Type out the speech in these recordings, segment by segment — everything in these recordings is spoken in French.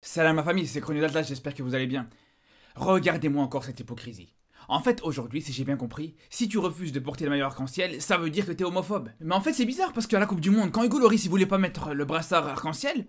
Salam ma famille, c'est Chronodata, j'espère que vous allez bien. Regardez-moi encore cette hypocrisie. En fait, aujourd'hui, si j'ai bien compris, si tu refuses de porter le maillot arc-en-ciel, ça veut dire que t'es homophobe. Mais en fait, c'est bizarre parce qu'à la Coupe du Monde, quand Hugo Loris il voulait pas mettre le brassard arc-en-ciel,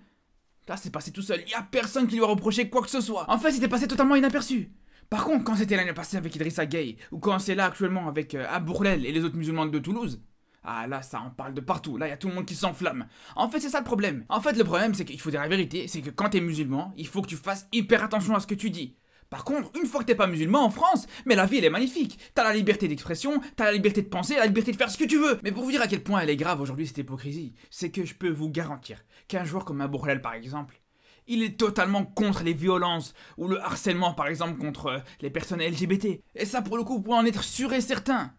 là c'est passé tout seul, Il y a personne qui lui a reproché quoi que ce soit. En fait, c'était passé totalement inaperçu. Par contre, quand c'était l'année passée avec Idrissa Gay, ou quand c'est là actuellement avec euh, Abourlel et les autres musulmans de Toulouse, ah là, ça en parle de partout. Là, il y a tout le monde qui s'enflamme. En fait, c'est ça le problème. En fait, le problème, c'est qu'il faut dire la vérité, c'est que quand t'es musulman, il faut que tu fasses hyper attention à ce que tu dis. Par contre, une fois que t'es pas musulman en France, mais la vie elle est magnifique. T'as la liberté d'expression, t'as la liberté de penser, la liberté de faire ce que tu veux. Mais pour vous dire à quel point elle est grave aujourd'hui cette hypocrisie, c'est que je peux vous garantir qu'un joueur comme bourrel par exemple, il est totalement contre les violences ou le harcèlement par exemple contre euh, les personnes LGBT. Et ça pour le coup, vous pouvez en être sûr et certain.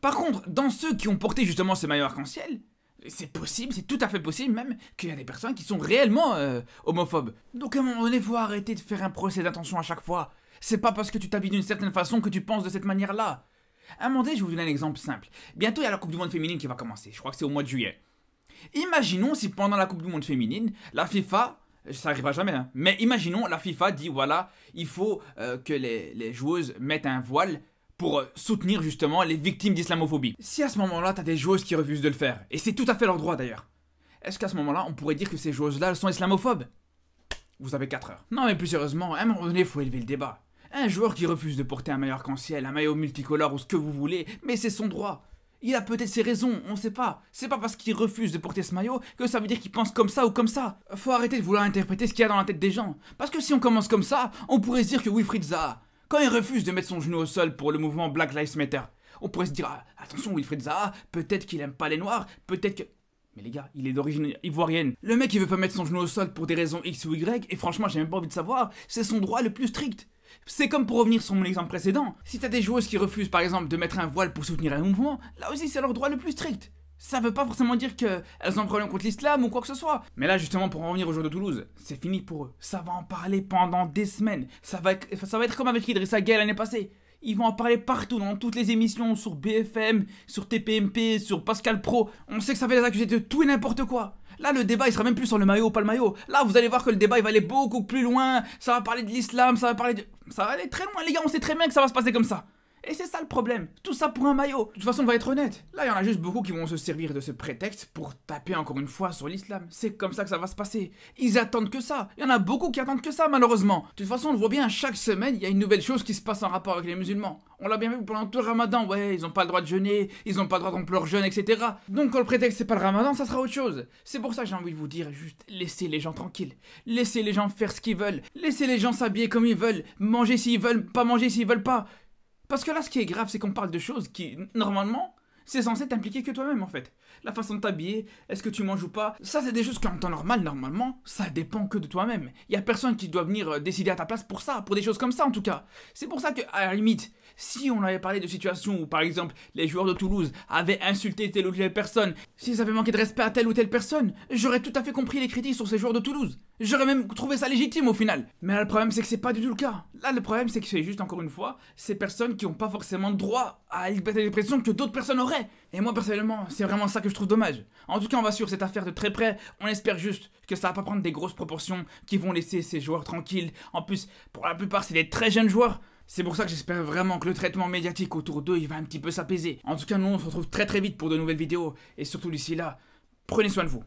Par contre, dans ceux qui ont porté justement ce maillot arc-en-ciel, c'est possible, c'est tout à fait possible même qu'il y a des personnes qui sont réellement euh, homophobes. Donc à un moment donné, faut arrêter de faire un procès d'intention à chaque fois. C'est pas parce que tu t'habilles d'une certaine façon que tu penses de cette manière-là. À un moment donné, je vais vous donner un exemple simple. Bientôt, il y a la Coupe du Monde féminine qui va commencer. Je crois que c'est au mois de juillet. Imaginons si pendant la Coupe du Monde féminine, la FIFA, ça n'arrivera jamais, hein, mais imaginons la FIFA dit voilà, il faut euh, que les, les joueuses mettent un voile pour euh, soutenir justement les victimes d'islamophobie. Si à ce moment-là, t'as des joueuses qui refusent de le faire, et c'est tout à fait leur droit d'ailleurs, est-ce qu'à ce, moment-là, on pourrait dire que ces joueuses-là sont islamophobes Vous avez 4 heures. Non mais plus sérieusement, à un moment donné, faut élever le débat. Un joueur qui refuse de porter un maillot arc-en-ciel, un maillot multicolore ou ce que vous voulez, mais c'est son droit. Il a peut-être ses raisons, on sait pas. C'est pas parce qu'il refuse de porter ce maillot que ça veut dire qu'il pense comme ça ou comme ça. Faut arrêter de vouloir interpréter ce qu'il y a dans la tête des gens. Parce que si on commence comme ça, on pourrait dire que Wilfried a. Quand il refuse de mettre son genou au sol pour le mouvement Black Lives Matter, on pourrait se dire ah, attention Wilfred Zaha, peut-être qu'il aime pas les noirs, peut-être que mais les gars, il est d'origine ivoirienne. Le mec, il veut pas mettre son genou au sol pour des raisons X ou Y, et franchement, j'ai même pas envie de savoir, c'est son droit le plus strict. C'est comme pour revenir sur mon exemple précédent. Si t'as des joueuses qui refusent par exemple de mettre un voile pour soutenir un mouvement, là aussi c'est leur droit le plus strict ça veut pas forcément dire qu'elles ont un problème contre l'islam ou quoi que ce soit. Mais là, justement, pour en revenir aux jour de Toulouse, c'est fini pour eux. Ça va en parler pendant des semaines. Ça va être, ça va être comme avec Idrissa Gueye l'année passée. Ils vont en parler partout, dans toutes les émissions, sur BFM, sur TPMP, sur Pascal Pro. On sait que ça va les accuser de tout et n'importe quoi. Là, le débat, il sera même plus sur le maillot ou pas le maillot. Là, vous allez voir que le débat, il va aller beaucoup plus loin. Ça va parler de l'islam, ça va parler de... Ça va aller très loin, les gars. On sait très bien que ça va se passer comme ça. Et c'est ça le problème. Tout ça pour un maillot. De toute façon, on va être honnête. Là, il y en a juste beaucoup qui vont se servir de ce prétexte pour taper encore une fois sur l'islam. C'est comme ça que ça va se passer. Ils attendent que ça. Il y en a beaucoup qui attendent que ça, malheureusement. De toute façon, on voit bien, chaque semaine, il y a une nouvelle chose qui se passe en rapport avec les musulmans. On l'a bien vu pendant tout le ramadan. Ouais, ils n'ont pas le droit de jeûner, ils n'ont pas le droit d'en pleurer jeûne, etc. Donc, quand le prétexte c'est pas le ramadan, ça sera autre chose. C'est pour ça que j'ai envie de vous dire juste laissez les gens tranquilles. Laissez les gens faire ce qu'ils veulent. Laissez les gens s'habiller comme ils veulent. Manger s'ils veulent, pas manger s'ils veulent pas. Parce que là, ce qui est grave, c'est qu'on parle de choses qui, normalement, c'est censé t'impliquer que toi-même en fait. La façon de t'habiller, est-ce que tu manges ou pas, ça c'est des choses qu'en temps normal, normalement, ça dépend que de toi-même. Il y a personne qui doit venir euh, décider à ta place pour ça, pour des choses comme ça en tout cas. C'est pour ça que, à la limite, si on avait parlé de situations où par exemple les joueurs de Toulouse avaient insulté telle ou telle personne, s'ils avaient manqué de respect à telle ou telle personne, j'aurais tout à fait compris les critiques sur ces joueurs de Toulouse. J'aurais même trouvé ça légitime au final. Mais là, le problème, c'est que c'est pas du tout le cas. Là, le problème, c'est que c'est juste, encore une fois, ces personnes qui n'ont pas forcément droit à la liberté d'expression que d'autres personnes auraient. Et moi, personnellement, c'est vraiment ça que je trouve dommage. En tout cas, on va suivre cette affaire de très près. On espère juste que ça va pas prendre des grosses proportions qui vont laisser ces joueurs tranquilles. En plus, pour la plupart, c'est des très jeunes joueurs. C'est pour ça que j'espère vraiment que le traitement médiatique autour d'eux, il va un petit peu s'apaiser. En tout cas, nous, on se retrouve très très vite pour de nouvelles vidéos. Et surtout d'ici là, prenez soin de vous.